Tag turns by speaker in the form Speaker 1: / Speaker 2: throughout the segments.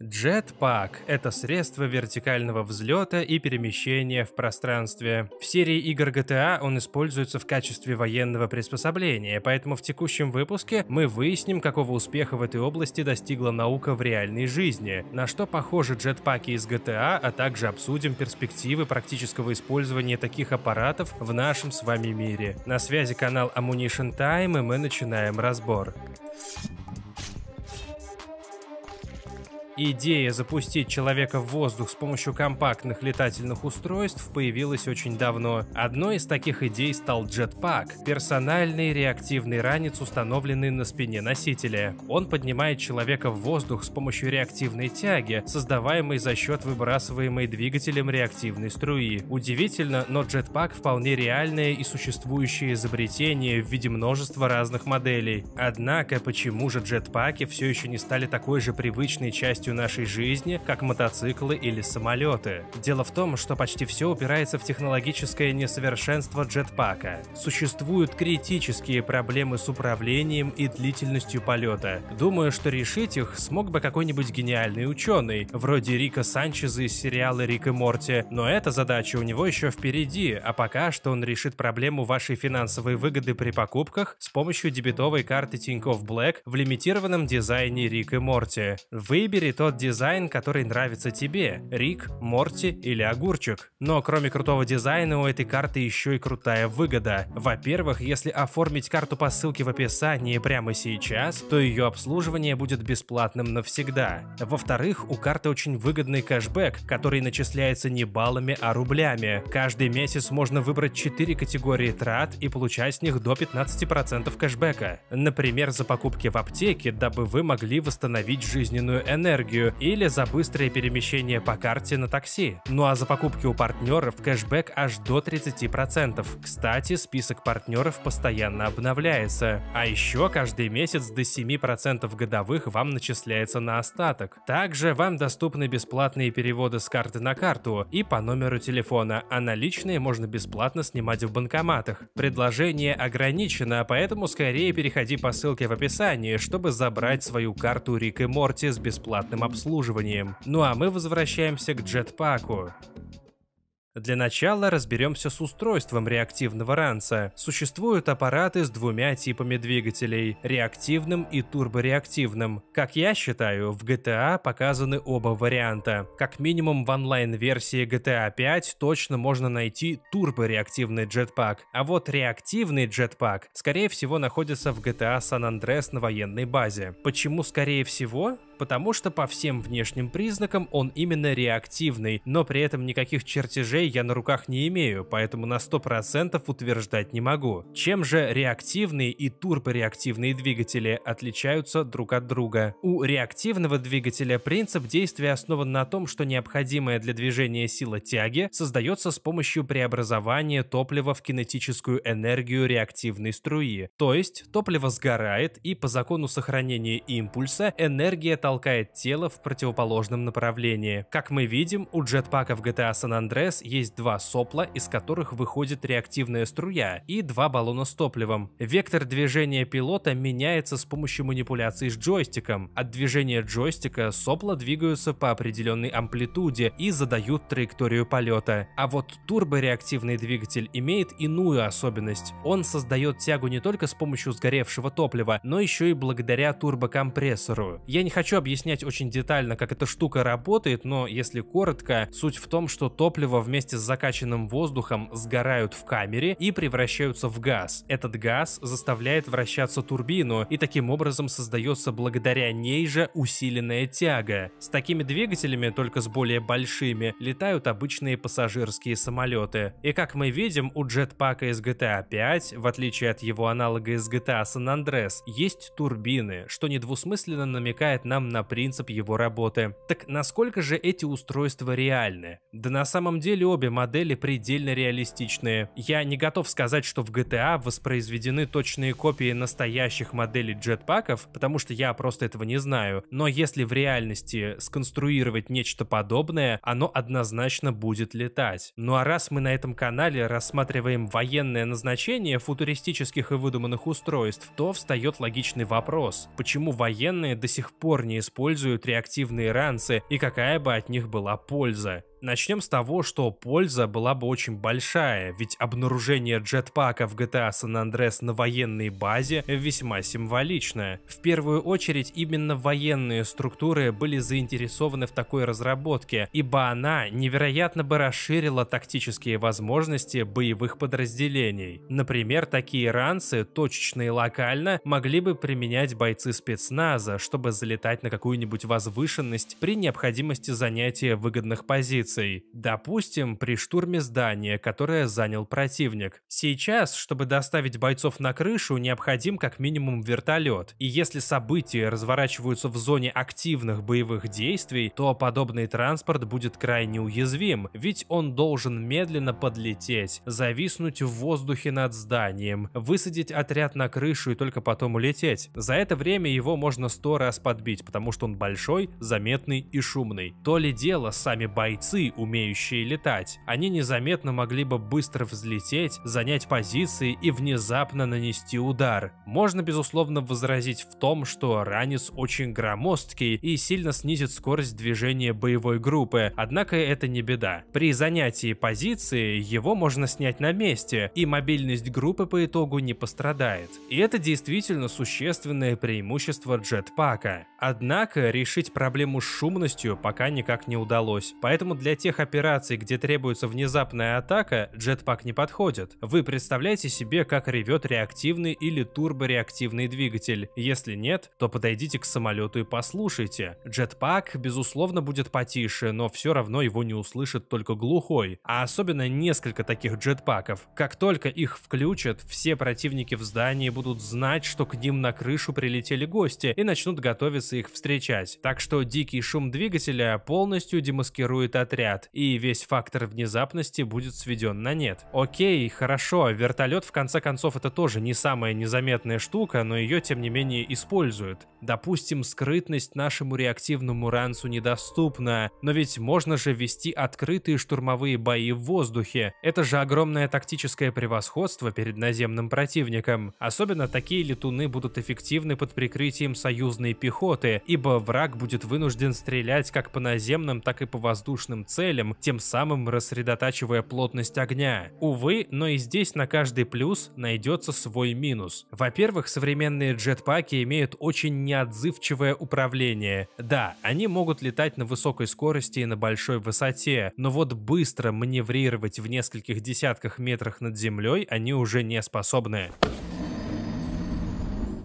Speaker 1: Jetpack — это средство вертикального взлета и перемещения в пространстве. В серии игр GTA он используется в качестве военного приспособления, поэтому в текущем выпуске мы выясним, какого успеха в этой области достигла наука в реальной жизни, на что похожи джетпаки из GTA, а также обсудим перспективы практического использования таких аппаратов в нашем с вами мире. На связи канал Ammunition Time, и мы начинаем разбор. Идея запустить человека в воздух с помощью компактных летательных устройств появилась очень давно. Одной из таких идей стал джетпак – персональный реактивный ранец, установленный на спине носителя. Он поднимает человека в воздух с помощью реактивной тяги, создаваемой за счет выбрасываемой двигателем реактивной струи. Удивительно, но джетпак вполне реальное и существующее изобретение в виде множества разных моделей. Однако, почему же джетпаки все еще не стали такой же привычной частью частью нашей жизни, как мотоциклы или самолеты. Дело в том, что почти все упирается в технологическое несовершенство джетпака. Существуют критические проблемы с управлением и длительностью полета. Думаю, что решить их смог бы какой-нибудь гениальный ученый, вроде Рика Санчеза из сериала «Рик и Морти», но эта задача у него еще впереди, а пока что он решит проблему вашей финансовой выгоды при покупках с помощью дебетовой карты Тинькофф Блэк в лимитированном дизайне Рик и Морти. Выберет тот дизайн, который нравится тебе – Рик, Морти или Огурчик. Но кроме крутого дизайна у этой карты еще и крутая выгода. Во-первых, если оформить карту по ссылке в описании прямо сейчас, то ее обслуживание будет бесплатным навсегда. Во-вторых, у карты очень выгодный кэшбэк, который начисляется не баллами, а рублями. Каждый месяц можно выбрать 4 категории трат и получать с них до 15% кэшбэка. Например, за покупки в аптеке, дабы вы могли восстановить жизненную энергию энергию или за быстрое перемещение по карте на такси. Ну а за покупки у партнеров кэшбэк аж до 30%. Кстати, список партнеров постоянно обновляется. А еще каждый месяц до 7% годовых вам начисляется на остаток. Также вам доступны бесплатные переводы с карты на карту и по номеру телефона, а наличные можно бесплатно снимать в банкоматах. Предложение ограничено, поэтому скорее переходи по ссылке в описании, чтобы забрать свою карту Рик и Морти с бесплатным адекватным обслуживанием. Ну а мы возвращаемся к джетпаку. Для начала разберемся с устройством реактивного ранца. Существуют аппараты с двумя типами двигателей – реактивным и турбореактивным. Как я считаю, в GTA показаны оба варианта. Как минимум в онлайн-версии GTA 5 точно можно найти турбореактивный джетпак, а вот реактивный джетпак, скорее всего, находится в GTA San Andreas на военной базе. Почему скорее всего? потому что по всем внешним признакам он именно реактивный, но при этом никаких чертежей я на руках не имею, поэтому на 100% утверждать не могу. Чем же реактивные и турбореактивные двигатели отличаются друг от друга? У реактивного двигателя принцип действия основан на том, что необходимая для движения сила тяги создается с помощью преобразования топлива в кинетическую энергию реактивной струи, то есть топливо сгорает и по закону сохранения импульса энергия толкается толкает тело в противоположном направлении. Как мы видим, у джетпака в GTA San Andreas есть два сопла, из которых выходит реактивная струя, и два баллона с топливом. Вектор движения пилота меняется с помощью манипуляции с джойстиком. От движения джойстика сопла двигаются по определенной амплитуде и задают траекторию полета. А вот турбореактивный двигатель имеет иную особенность. Он создает тягу не только с помощью сгоревшего топлива, но еще и благодаря турбокомпрессору. Я не хочу объяснять очень детально, как эта штука работает, но если коротко, суть в том, что топливо вместе с закачанным воздухом сгорают в камере и превращаются в газ. Этот газ заставляет вращаться турбину, и таким образом создается благодаря ней же усиленная тяга. С такими двигателями, только с более большими, летают обычные пассажирские самолеты. И как мы видим, у джетпака из GTA 5, в отличие от его аналога из GTA San Andreas, есть турбины, что недвусмысленно намекает нам на принцип его работы. Так насколько же эти устройства реальны? Да на самом деле обе модели предельно реалистичные. Я не готов сказать, что в GTA а воспроизведены точные копии настоящих моделей джетпаков, потому что я просто этого не знаю. Но если в реальности сконструировать нечто подобное, оно однозначно будет летать. Ну а раз мы на этом канале рассматриваем военное назначение футуристических и выдуманных устройств, то встает логичный вопрос, почему военные до сих пор парни используют реактивные ранцы и какая бы от них была польза. Начнем с того, что польза была бы очень большая, ведь обнаружение джетпака в GTA San Andreas на военной базе весьма символичное. В первую очередь именно военные структуры были заинтересованы в такой разработке, ибо она невероятно бы расширила тактические возможности боевых подразделений. Например, такие ранцы, точечно и локально, могли бы применять бойцы спецназа, чтобы залетать на какую-нибудь возвышенность при необходимости занятия выгодных позиций позиций, допустим, при штурме здания, которое занял противник. Сейчас, чтобы доставить бойцов на крышу, необходим как минимум вертолет, и если события разворачиваются в зоне активных боевых действий, то подобный транспорт будет крайне уязвим, ведь он должен медленно подлететь, зависнуть в воздухе над зданием, высадить отряд на крышу и только потом улететь. За это время его можно сто раз подбить, потому что он большой, заметный и шумный. То ли дело сами бойцы, птенцы, умеющие летать. Они незаметно могли бы быстро взлететь, занять позиции и внезапно нанести удар. Можно, безусловно, возразить в том, что ранец очень громоздкий и сильно снизит скорость движения боевой группы, однако это не беда. При занятии позиции его можно снять на месте, и мобильность группы по итогу не пострадает. И это действительно существенное преимущество джетпака. Однако решить проблему с шумностью пока никак не удалось, поэтому для для тех операций, где требуется внезапная атака, джетпак не подходит. Вы представляете себе, как ревет реактивный или турбореактивный двигатель. Если нет, то подойдите к самолету и послушайте. Джетпак, безусловно, будет потише, но все равно его не услышит только глухой. А особенно несколько таких джетпаков. Как только их включат, все противники в здании будут знать, что к ним на крышу прилетели гости и начнут готовиться их встречать. Так что дикий шум двигателя полностью демаскирует отряд отряд, и весь фактор внезапности будет сведен на нет. Окей, хорошо, вертолет в конце концов это тоже не самая незаметная штука, но ее тем не менее используют. Допустим, скрытность нашему реактивному ранцу недоступна, но ведь можно же вести открытые штурмовые бои в воздухе. Это же огромное тактическое превосходство перед наземным противником. Особенно такие летуны будут эффективны под прикрытием союзной пехоты, ибо враг будет вынужден стрелять как по наземным, так и по воздушным целям, тем самым рассредотачивая плотность огня. Увы, но и здесь на каждый плюс найдется свой минус. Во-первых, современные джетпаки имеют очень неотзывчивое управление. Да, они могут летать на высокой скорости и на большой высоте, но вот быстро маневрировать в нескольких десятках метрах над землей они уже не способны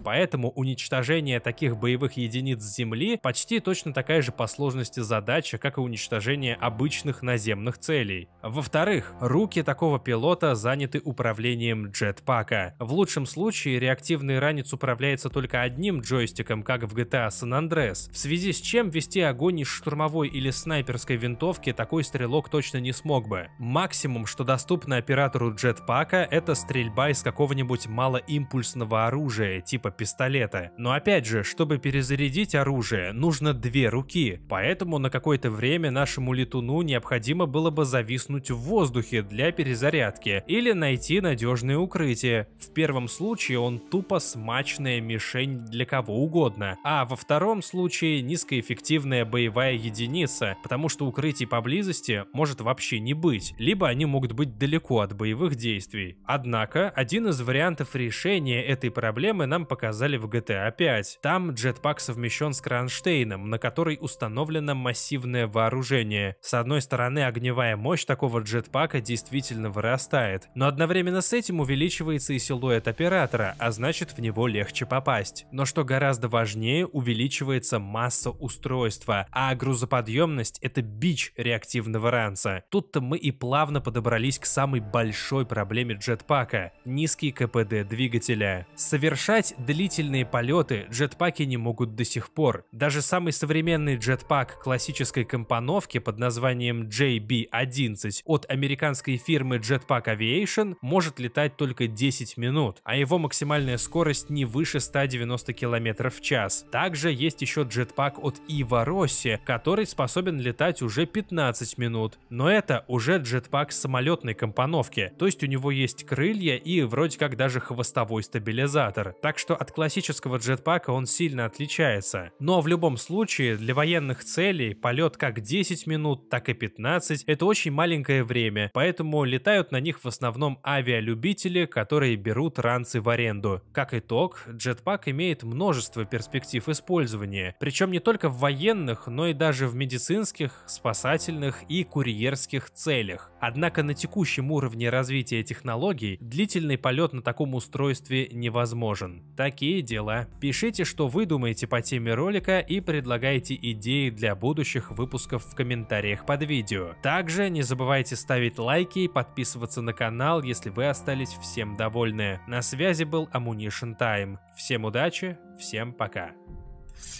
Speaker 1: поэтому уничтожение таких боевых единиц с Земли почти точно такая же по сложности задача, как и уничтожение обычных наземных целей. Во-вторых, руки такого пилота заняты управлением джетпака. В лучшем случае реактивный ранец управляется только одним джойстиком, как в GTA San Andreas, в связи с чем вести огонь из штурмовой или снайперской винтовки такой стрелок точно не смог бы. Максимум, что доступно оператору джетпака, это стрельба из какого-нибудь малоимпульсного оружия, типа пистолета. Но опять же, чтобы перезарядить оружие, нужно две руки, поэтому на какое-то время нашему летуну необходимо было бы зависнуть в воздухе для перезарядки или найти надежное укрытие. В первом случае он тупо смачная мишень для кого угодно, а во втором случае низкоэффективная боевая единица, потому что укрытий поблизости может вообще не быть, либо они могут быть далеко от боевых действий. Однако, один из вариантов решения этой проблемы нам показал показали в GTA 5. Там джетпак совмещен с кронштейном, на который установлено массивное вооружение. С одной стороны, огневая мощь такого джетпака действительно вырастает, но одновременно с этим увеличивается и силуэт оператора, а значит в него легче попасть. Но что гораздо важнее, увеличивается масса устройства, а грузоподъемность это бич реактивного ранца. Тут-то мы и плавно подобрались к самой большой проблеме джетпака – низкий КПД двигателя. Совершать длительные полеты джетпаки не могут до сих пор. Даже самый современный джетпак классической компоновки под названием JB-11 от американской фирмы Jetpack Aviation может летать только 10 минут, а его максимальная скорость не выше 190 км в час. Также есть еще джетпак от Ива Росси, который способен летать уже 15 минут, но это уже джетпак самолетной компоновки, то есть у него есть крылья и вроде как даже хвостовой стабилизатор. Так что от классического джетпака он сильно отличается, но в любом случае для военных целей полет как 10 минут, так и 15 – это очень маленькое время, поэтому летают на них в основном авиалюбители, которые берут ранцы в аренду. Как итог, джетпак имеет множество перспектив использования, причем не только в военных, но и даже в медицинских, спасательных и курьерских целях. Однако на текущем уровне развития технологий длительный полет на таком устройстве невозможен. Так Такие дела. Пишите, что вы думаете по теме ролика и предлагайте идеи для будущих выпусков в комментариях под видео. Также не забывайте ставить лайки и подписываться на канал, если вы остались всем довольны. На связи был Ammunition Тайм. Всем удачи, всем пока.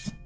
Speaker 1: Thank you